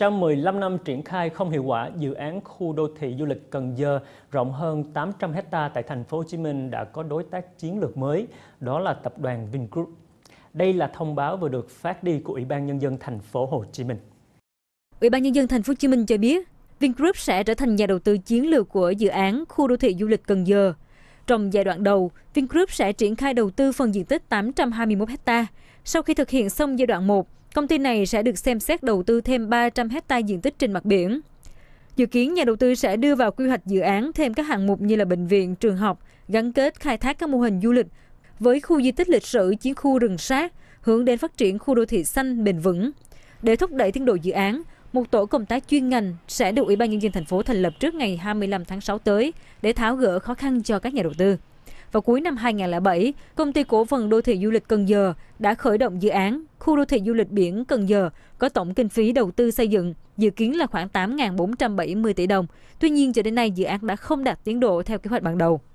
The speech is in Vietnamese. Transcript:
Trong 15 năm triển khai không hiệu quả, dự án khu đô thị du lịch Cần Giờ rộng hơn 800 hecta tại thành phố Hồ Chí Minh đã có đối tác chiến lược mới, đó là tập đoàn Vingroup. Đây là thông báo vừa được phát đi của Ủy ban nhân dân thành phố Hồ Chí Minh. Ủy ban nhân dân thành phố Hồ Chí Minh cho biết, Vingroup sẽ trở thành nhà đầu tư chiến lược của dự án khu đô thị du lịch Cần Giờ. Trong giai đoạn đầu, Vingroup sẽ triển khai đầu tư phần diện tích 821 ha. Sau khi thực hiện xong giai đoạn 1, công ty này sẽ được xem xét đầu tư thêm 300 ha diện tích trên mặt biển. Dự kiến nhà đầu tư sẽ đưa vào quy hoạch dự án thêm các hạng mục như là bệnh viện, trường học, gắn kết khai thác các mô hình du lịch với khu di tích lịch sử chiến khu rừng sát, hướng đến phát triển khu đô thị xanh bền vững. Để thúc đẩy tiến độ dự án, một tổ công tác chuyên ngành sẽ được Ủy ban Nhân dân thành phố thành lập trước ngày 25 tháng 6 tới để tháo gỡ khó khăn cho các nhà đầu tư. Vào cuối năm 2007, công ty cổ phần đô thị du lịch Cần Giờ đã khởi động dự án khu đô thị du lịch biển Cần Giờ có tổng kinh phí đầu tư xây dựng dự kiến là khoảng 8.470 tỷ đồng. Tuy nhiên, cho đến nay dự án đã không đạt tiến độ theo kế hoạch ban đầu.